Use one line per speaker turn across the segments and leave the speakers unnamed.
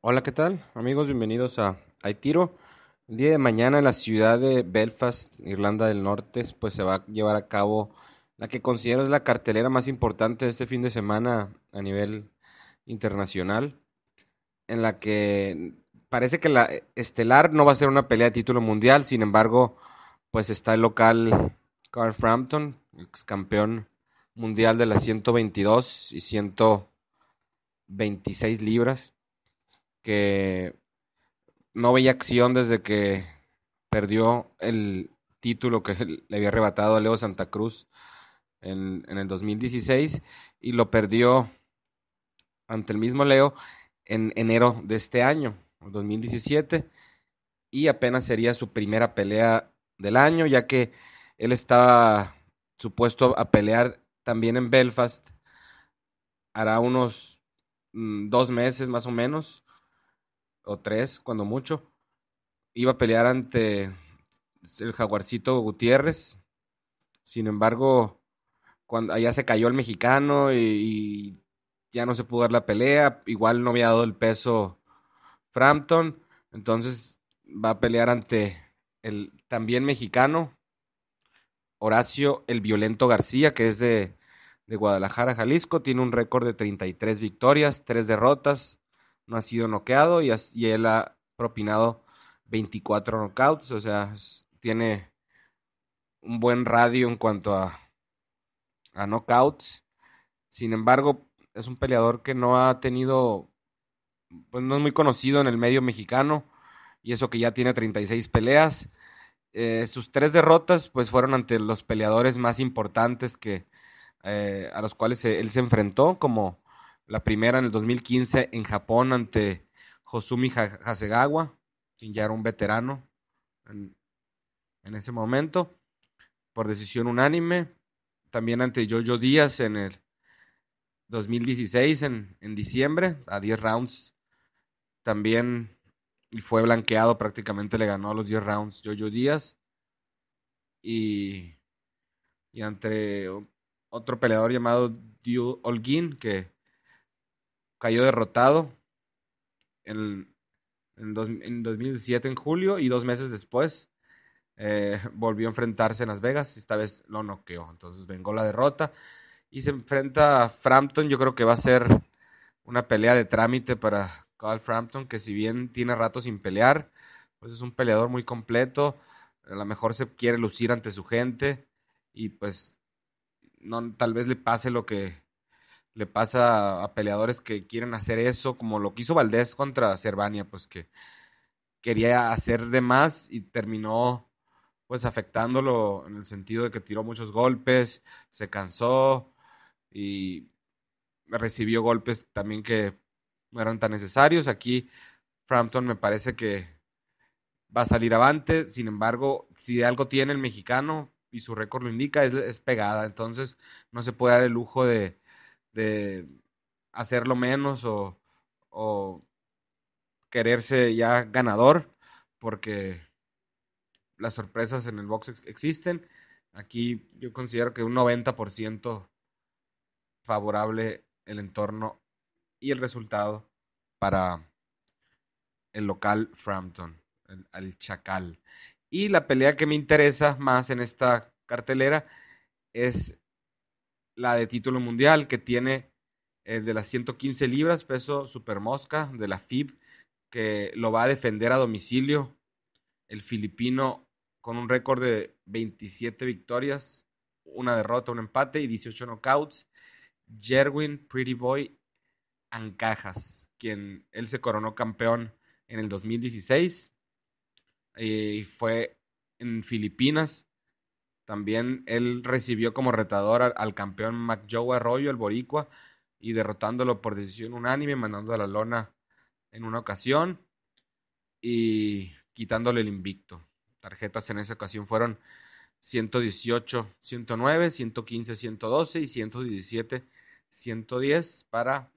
Hola, ¿qué tal? Amigos, bienvenidos a Hay El día de mañana en la ciudad de Belfast, Irlanda del Norte, pues se va a llevar a cabo la que considero es la cartelera más importante de este fin de semana a nivel internacional, en la que parece que la estelar no va a ser una pelea de título mundial, sin embargo, pues está el local Carl Frampton, ex campeón mundial de las 122 y 126 libras que no veía acción desde que perdió el título que le había arrebatado a Leo Santa Cruz en, en el 2016 y lo perdió ante el mismo Leo en enero de este año, 2017, y apenas sería su primera pelea del año, ya que él estaba supuesto a pelear también en Belfast, hará unos mm, dos meses más o menos, o tres, cuando mucho. Iba a pelear ante el jaguarcito Gutiérrez. Sin embargo, cuando allá se cayó el mexicano y, ya no se pudo dar la pelea. Igual no había dado el peso Frampton. Entonces va a pelear ante el también mexicano Horacio el Violento García, que es de, de Guadalajara, Jalisco. Tiene un récord de 33 victorias, 3 derrotas no ha sido noqueado y, él ha propinado 24 knockouts, o sea, tiene un buen radio en cuanto a, a knockouts. Sin embargo, es un peleador que no ha tenido, pues no es muy conocido en el medio mexicano, y eso que ya tiene 36 peleas. Eh, sus tres derrotas pues fueron ante los peleadores más importantes que, eh, a los cuales él se enfrentó, como la primera en el 2015 en Japón ante Josumi Hasegawa, quien ya era un veterano en, ese momento, por decisión unánime. También ante Jojo Díaz en el 2016, en, en diciembre, a 10 rounds. También y fue blanqueado prácticamente, le ganó a los 10 rounds Jojo Díaz. Y, y ante otro peleador llamado Dio Olguín, que cayó derrotado en, en, en 2017, en julio, y dos meses después eh, volvió a enfrentarse en Las Vegas. esta vez lo noqueó. Entonces vengó la derrota y se enfrenta a Frampton. Yo creo que va a ser una pelea de trámite para Carl Frampton, que si bien tiene rato sin pelear, pues es un peleador muy completo. A lo mejor se quiere lucir ante su gente y pues no, tal vez le pase lo que le pasa a peleadores que quieren hacer eso, como lo que hizo Valdés contra Cervania, pues que quería hacer de más y terminó pues afectándolo en el sentido de que tiró muchos golpes, se cansó y recibió golpes también que no eran tan necesarios. Aquí Frampton me parece que va a salir avante, sin embargo, si algo tiene el mexicano y su récord lo indica, es pegada, entonces no se puede dar el lujo de, de hacerlo menos o, o quererse ya ganador, porque las sorpresas en el box existen. Aquí yo considero que un 90% favorable el entorno y el resultado para el local Frampton, el, Chacal. Y la pelea que me interesa más en esta cartelera es la de título mundial, que tiene el eh, de las 115 libras, peso super mosca de la FIB, que lo va a defender a domicilio. El filipino con un récord de 27 victorias, una derrota, un empate y 18 knockouts. Jerwin Pretty Boy Ancajas, quien él se coronó campeón en el 2016 eh, y fue en Filipinas también él recibió como retador al, campeón Joe Arroyo, el boricua, y derrotándolo por decisión unánime, mandando a la lona en una ocasión y quitándole el invicto. Tarjetas en esa ocasión fueron 118, 109, 115, 112 y 117, 110 para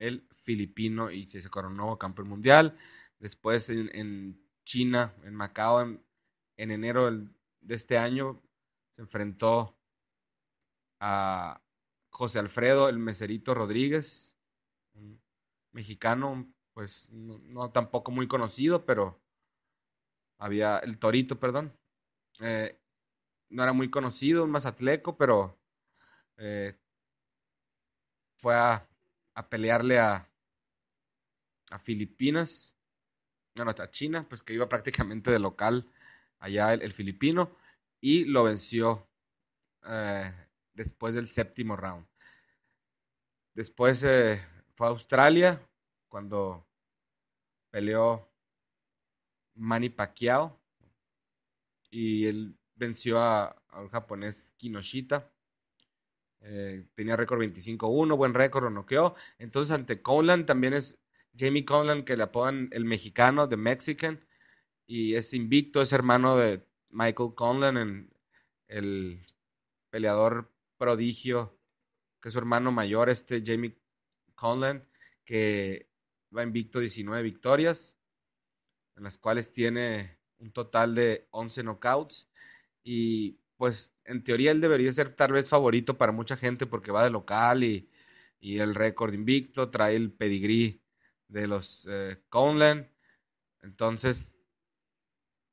el filipino y se coronó campeón mundial. Después en, China, en Macao, en enero de este año, se enfrentó a José Alfredo, el meserito Rodríguez, un mexicano, pues no, tampoco muy conocido, pero había el Torito, perdón. Eh, no era muy conocido, más atleco, pero eh, fue a, pelearle a, a Filipinas, no, no, a China, pues que iba prácticamente de local allá el filipino y lo venció eh, después del séptimo round. Después eh, fue a Australia cuando peleó Manny Pacquiao y él venció a, japonés Kinoshita. Eh, tenía récord 25-1, buen récord, lo noqueó. Entonces ante Conlan también es Jamie Conlan que le apodan el mexicano, The Mexican, y es invicto, es hermano de Michael Conlan, el peleador prodigio, que es su hermano mayor, este Jamie Conlan, que va invicto 19 victorias, en las cuales tiene un total de 11 knockouts. Y pues en teoría él debería ser tal vez favorito para mucha gente porque va de local y, el récord invicto, trae el pedigrí de los eh, Conlan. Entonces,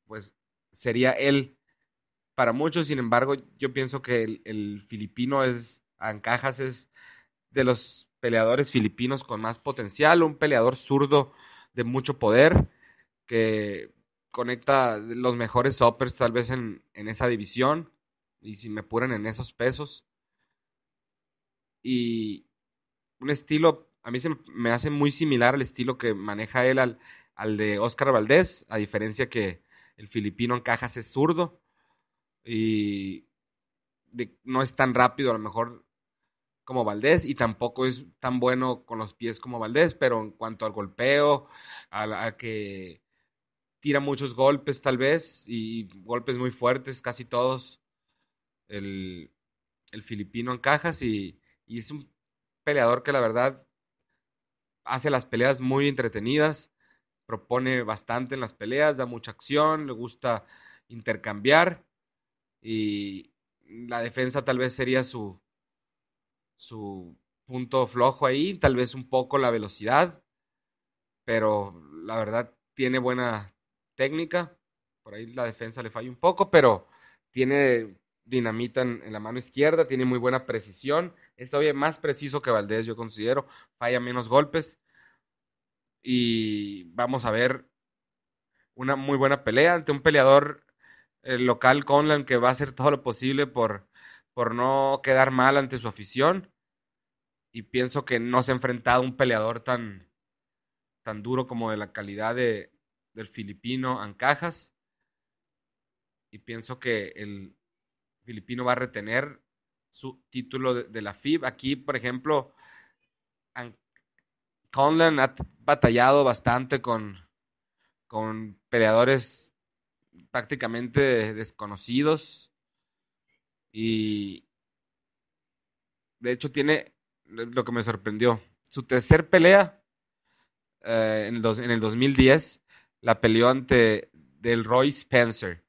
pues sería él para muchos. Sin embargo, yo pienso que el, filipino es, Ancajas es de los peleadores filipinos con más potencial, un peleador zurdo de mucho poder que conecta los mejores uppers tal vez en, en esa división y si me apuran en esos pesos. Y un estilo, a mí se me hace muy similar al estilo que maneja él al, al de Oscar Valdés, a diferencia que el filipino en cajas es zurdo y no es tan rápido a lo mejor como Valdés y tampoco es tan bueno con los pies como Valdés, pero en cuanto al golpeo, a, que tira muchos golpes tal vez y golpes muy fuertes, casi todos, el, el filipino en cajas y es un peleador que la verdad hace las peleas muy entretenidas propone bastante en las peleas, da mucha acción, le gusta intercambiar y la defensa tal vez sería su, su punto flojo ahí, tal vez un poco la velocidad, pero la verdad tiene buena técnica, por ahí la defensa le falla un poco, pero tiene dinamita en, la mano izquierda, tiene muy buena precisión, es todavía más preciso que Valdés, yo considero, falla menos golpes, y vamos a ver una muy buena pelea ante un peleador eh, local Conlan que va a hacer todo lo posible por, por no quedar mal ante su afición. Y pienso que no se ha enfrentado un peleador tan, tan duro como de la calidad de, del filipino Ancajas. Y pienso que el filipino va a retener su título de, la FIB. Aquí, por ejemplo, Conlan ha batallado bastante con, con peleadores prácticamente desconocidos. Y de hecho tiene lo que me sorprendió. Su tercer pelea eh, en, el dos, 2010 la peleó ante del Roy Spencer.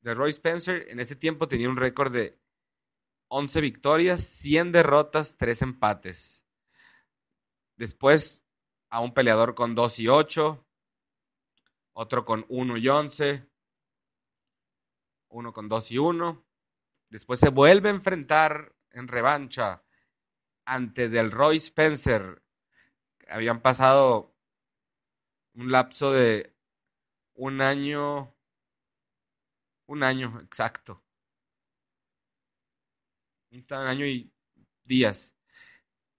De Roy Spencer en ese tiempo tenía un récord de 11 victorias, 100 derrotas, 3 empates Después a un peleador con 2 y 8, otro con 1 y 11, uno con 2 y 1. Después se vuelve a enfrentar en revancha ante Del Roy Spencer. Habían pasado un lapso de un año, un año exacto. Un año y días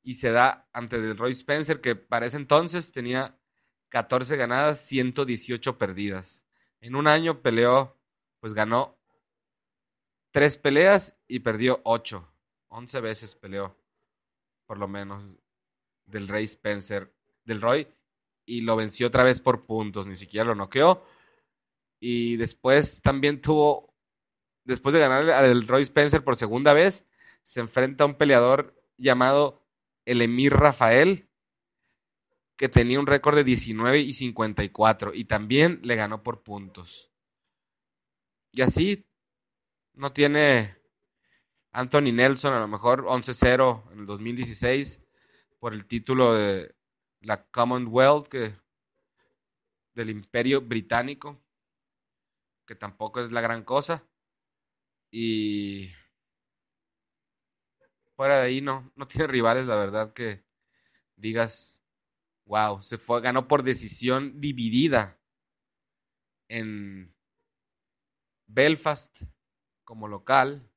y se da ante del Roy Spencer, que para ese entonces tenía 14 ganadas, 118 perdidas. En un año peleó, pues ganó tres peleas y perdió ocho. 11 veces peleó, por lo menos, del Rey Spencer, del Roy, y lo venció otra vez por puntos, ni siquiera lo noqueó. Y después también tuvo, después de ganar al Roy Spencer por segunda vez, se enfrenta a un peleador llamado el Emir Rafael, que tenía un récord de 19 y 54 y también le ganó por puntos. Y así no tiene Anthony Nelson, a lo mejor 11-0 en el 2016 por el título de la Commonwealth que, del Imperio Británico, que tampoco es la gran cosa. Y fuera de ahí no, no tiene rivales, la verdad que digas, wow, se fue, ganó por decisión dividida en Belfast como local,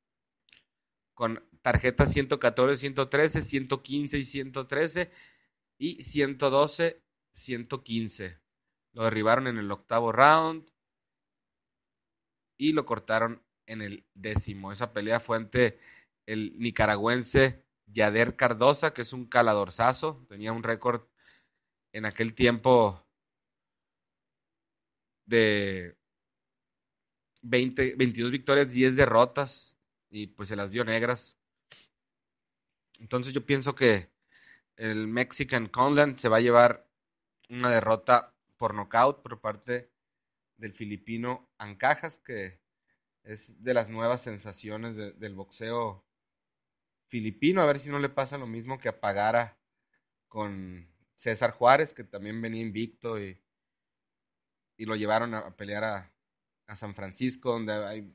con tarjetas 114, 113, 115 y 113 y 112, 115. Lo derribaron en el octavo round y lo cortaron en el décimo. Esa pelea fue ante el nicaragüense Yader Cardosa, que es un caladorzazo, tenía un récord en aquel tiempo de 20, 22 victorias, 10 derrotas, y pues se las vio negras. Entonces yo pienso que el Mexican Conland se va a llevar una derrota por nocaut por parte del filipino Ancajas, que es de las nuevas sensaciones del boxeo filipino, a ver si no le pasa lo mismo que apagara con César Juárez, que también venía invicto y, lo llevaron a, pelear a, San Francisco, donde hay,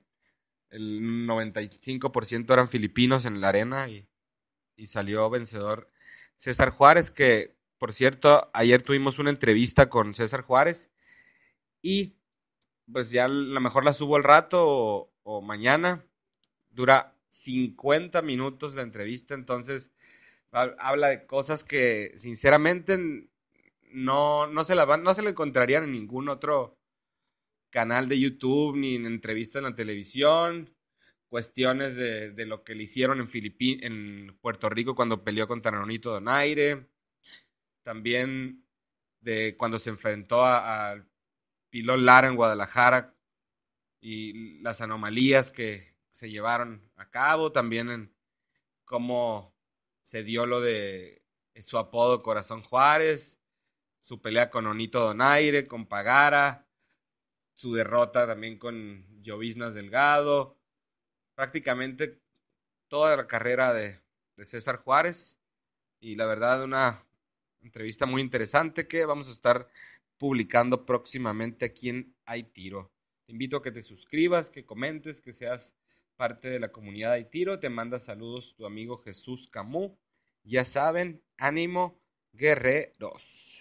el 95% eran filipinos en la arena y, salió vencedor César Juárez, que por cierto, ayer tuvimos una entrevista con César Juárez y pues ya a lo mejor la subo al rato o mañana. Dura 50 minutos de entrevista, entonces habla de cosas que sinceramente no, no se la van, no se encontrarían en ningún otro canal de YouTube ni en entrevista en la televisión, cuestiones de, lo que le hicieron en en Puerto Rico cuando peleó contra Nonito Donaire, también de cuando se enfrentó a Pilón Lara en Guadalajara y las anomalías que, se llevaron a cabo, también en cómo se dio lo de su apodo Corazón Juárez, su pelea con Onito Donaire, con Pagara, su derrota también con Lloviznas Delgado, prácticamente toda la carrera de, César Juárez y la verdad una entrevista muy interesante que vamos a estar publicando próximamente aquí en Hay Tiro. Te invito a que te suscribas, que comentes, que seas parte de la comunidad de Tiro. Te manda saludos tu amigo Jesús Camus. Ya saben, ánimo guerreros.